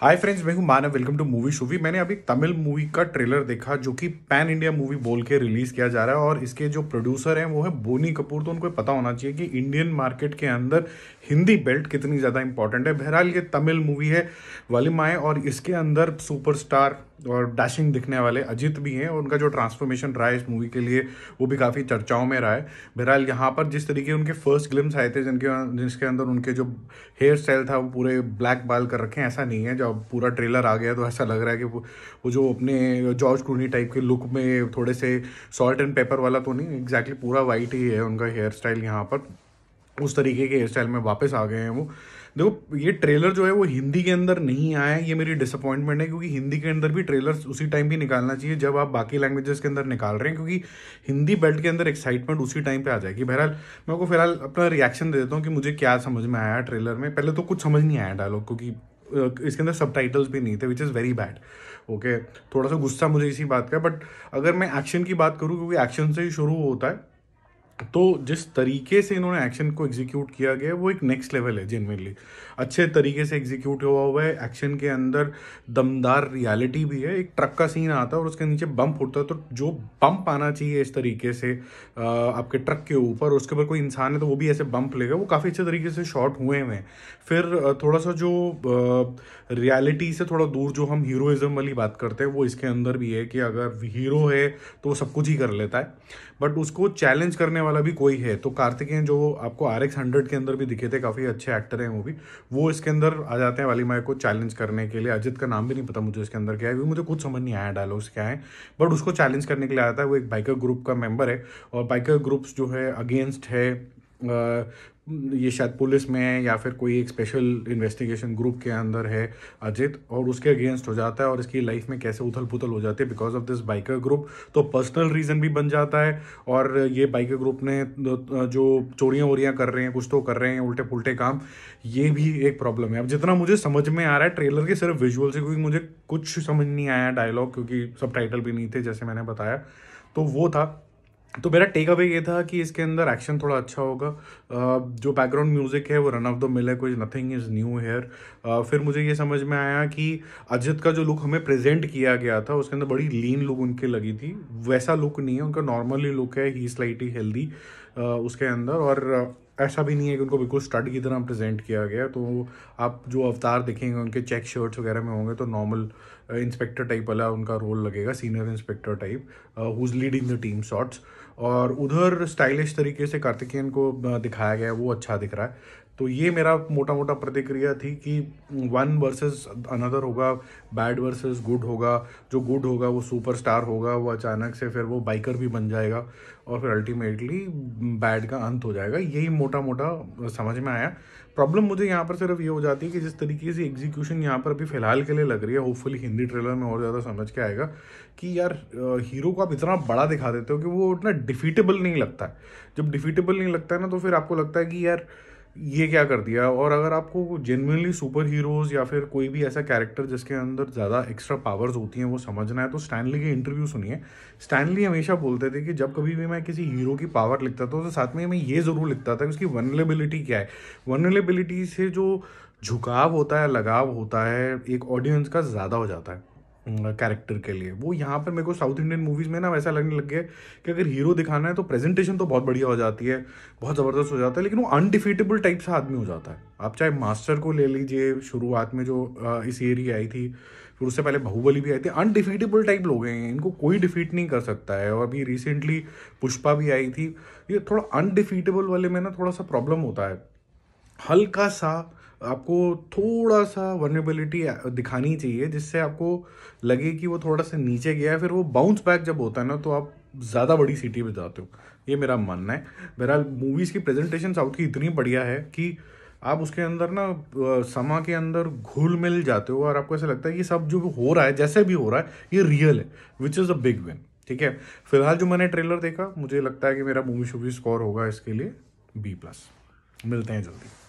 हाय friends मैं हूं Manav welcome to movie शूवी मैंने अभी तमिल मूवी का ट्रेलर देखा जो कि पैन इंडिया मूवी बोल के रिलीज किया जा रहा है और इसके जो प्रोड्यूसर हैं वो है बोनी कपूर तो उनको पता होना चाहिए कि इंडियन मार्केट के अंदर हिंदी बेल्ट कितनी ज़्यादा इंपॉर्टेंट है बहरहाल ये तमिल मूवी है वालिमाए और इसके अंदर सुपरस्टार और डैशिंग दिखने वाले अजीत भी हैं और उनका जो ट्रांसफॉर्मेशन रहा है इस मूवी के लिए वो भी काफ़ी चर्चाओं में रहा है बहरहाल यहाँ पर जिस तरीके उनके फर्स्ट ग्लिम्स आए थे जिनके अं-, जिसके अंदर उनके जो हेयर स्टाइल था वो पूरे ब्लैक बाल कर रखे हैं ऐसा नहीं है जब पूरा ट्रेलर आ गया तो ऐसा लग रहा है कि वो, वो जो अपने जॉर्ज क्रूनी टाइप के लुक में थोड़े से सॉल्ट एंड पेपर वाला तो नहीं एग्जैक्टली पूरा वाइट ही है उनका हेयर स्टाइल यहाँ पर उस तरीके के हेयर स्टाइल में वापस आ गए हैं वो देखो ये ट्रेलर जो है वो हिंदी के अंदर नहीं आया ये मेरी डिसअपॉइंटमेंट है क्योंकि हिंदी के अंदर भी ट्रेलर उसी टाइम भी निकालना चाहिए जब आप बाकी लैंग्वेजेस के अंदर निकाल रहे हैं क्योंकि हिंदी बेल्ट के अंदर एक्साइटमेंट उसी टाइम पर आ जाएगी बहरहाल मैं आपको फिलहाल अपना रिएक्शन दे देता हूँ कि मुझे क्या समझ में आया ट्रेलर में पहले तो कुछ समझ नहीं आया डायलॉग क्योंकि इसके अंदर सब भी नहीं थे which is very bad okay थोड़ा सा गुस्सा मुझे इसी बात का बट अगर मैं एक्शन की बात करूँ क्योंकि एक्शन से ही शुरू होता है तो जिस तरीके से इन्होंने एक्शन को एग्जीक्यूट किया गया वो एक नेक्स्ट लेवल है जेनविनली अच्छे तरीके से एग्जीक्यूट हुआ हुआ है एक्शन के अंदर दमदार रियलिटी भी है एक ट्रक का सीन आता है और उसके नीचे बम्प उठता है तो जो बम्प आना चाहिए इस तरीके से आपके ट्रक के ऊपर उसके ऊपर कोई इंसान है तो वो भी ऐसे बम्प लेगा वो काफ़ी अच्छे तरीके से शॉर्ट हुए हुए हैं फिर थोड़ा सा जो रियलिटी से थोड़ा दूर जो हम हीरोइज़म वाली बात करते हैं वो इसके अंदर भी है कि अगर हीरो है तो वो सब कुछ ही कर लेता है बट उसको चैलेंज करने वाला भी कोई है तो कार्तिकेयन जो आपको आर एक्स हंड्रेड के अंदर भी दिखे थे काफ़ी अच्छे एक्टर हैं वो भी वो इसके अंदर आ जाते हैं वाली माई को चैलेंज करने के लिए अजित का नाम भी नहीं पता मुझे इसके अंदर क्या है मुझे कुछ समझ नहीं आया डायलॉग्स क्या है बट उसको चैलेंज करने के लिए आता है वो एक बाइकर ग्रुप का मेम्बर है और बाइकर ग्रुप्स जो है अगेंस्ट है ये शायद पुलिस में है या फिर कोई एक स्पेशल इन्वेस्टिगेशन ग्रुप के अंदर है अजित और उसके अगेंस्ट हो जाता है और इसकी लाइफ में कैसे उथल पुथल हो जाती है because of this biker group तो पर्सनल रीज़न भी बन जाता है और ये बाइकर ग्रुप ने जो चोरियाँ वोरियाँ कर रहे हैं कुछ तो कर रहे हैं उल्टे पुलटे काम ये भी एक प्रॉब्लम है अब जितना मुझे समझ में आ रहा है ट्रेलर के सिर्फ विजुअल से क्योंकि मुझे कुछ समझ नहीं आया डायलॉग क्योंकि सब टाइटल भी नहीं थे जैसे मैंने बताया तो वो था तो मेरा टेक अवे ये था कि इसके अंदर एक्शन थोड़ा अच्छा होगा जो बैकग्राउंड म्यूज़िक है वो रन ऑफ द मिल है कुछ नथिंग इज़ न्यू हेयर फिर मुझे ये समझ में आया कि अजित का जो लुक हमें प्रेजेंट किया गया था उसके अंदर बड़ी लीन लुक उनकी लगी थी वैसा लुक नहीं है उनका नॉर्मली लुक है ही स्लाइटली हेल्दी उसके अंदर और ऐसा भी नहीं है कि उनको बिल्कुल स्टड की तरह प्रेजेंट किया गया तो आप जो अवतार देखेंगे उनके चेक शर्ट्स वगैरह में होंगे तो नॉर्मल इंस्पेक्टर टाइप वाला उनका रोल लगेगा senior inspector type who is leading the team shots और उधर स्टाइलिश तरीके से कार्तिकेयन को दिखाया गया है वो अच्छा दिख रहा है तो ये मेरा मोटा मोटा प्रतिक्रिया थी कि वन वर्सेस अनदर होगा बैड वर्सेस गुड होगा जो गुड होगा वो सुपरस्टार होगा वो अचानक से फिर वो बाइकर भी बन जाएगा और फिर अल्टीमेटली बैड का अंत हो जाएगा यही मोटा मोटा समझ में आया प्रॉब्लम मुझे यहाँ पर सिर्फ ये हो जाती है कि जिस तरीके से एग्जीक्यूशन यहाँ पर अभी फिलहाल के लिए लग रही है होपफुली हिंदी ट्रेलर में और ज़्यादा समझ के आएगा कि यार हीरो को आप इतना बड़ा दिखा देते हो कि वो उतना डिफीटेबल नहीं लगता है जब डिफीटेबल नहीं लगता है ना तो फिर आपको लगता है कि यार ये क्या कर दिया और अगर आपको जेनविनली सुपर हीरोज़ या फिर कोई भी ऐसा कैरेक्टर जिसके अंदर ज़्यादा एक्स्ट्रा पावर्स होती हैं वो समझना है तो स्टैनली के इंटरव्यू सुनिए स्टैनली हमेशा बोलते थे कि जब कभी भी मैं किसी हीरो की पावर लिखता था तो साथ में मैं ये ज़रूर लिखता था कि उसकी वनरेबिलिटी क्या है वनरेबिलिटी से जो झुकाव होता है लगाव होता है एक ऑडियंस का ज़्यादा हो जाता है कैरेक्टर के लिए वो यहाँ पर मेरे को साउथ इंडियन मूवीज़ में ना वैसा लगने लग गया कि अगर हीरो दिखाना है तो प्रेजेंटेशन तो बहुत बढ़िया हो जाती है बहुत ज़बरदस्त हो जाता है लेकिन वो अनडिफीटेबल टाइप सा आदमी हो जाता है आप चाहे मास्टर को ले लीजिए शुरुआत में जो इस एरिए आई थी फिर उससे पहले बाहुबली भी आई थी अनडिफीटेबल टाइप लोग हैं इनको कोई डिफीट नहीं कर सकता है और अभी रिसेंटली पुष्पा भी आई थी ये थोड़ा अनडिफीटेबल वाले में ना थोड़ा सा प्रॉब्लम होता है हल्का सा आपको थोड़ा सा वर्नेबिलिटी दिखानी चाहिए जिससे आपको लगे कि वो थोड़ा सा नीचे गया है फिर वो बाउंस बैक जब होता है ना तो आप ज़्यादा बड़ी सिटी में जाते हो ये मेरा मानना है बहरहाल मूवीज़ की प्रेजेंटेशन साउथ की इतनी बढ़िया है कि आप उसके अंदर ना समा के अंदर घुल मिल जाते हो और आपको ऐसा लगता है ये सब जो हो रहा है जैसे भी हो रहा है ये रियल है which is a big win ठीक है फिलहाल जो मैंने ट्रेलर देखा मुझे लगता है कि मेरा मूवी शूवी स्कोर होगा इसके लिए बी प्लस मिलते हैं जल्दी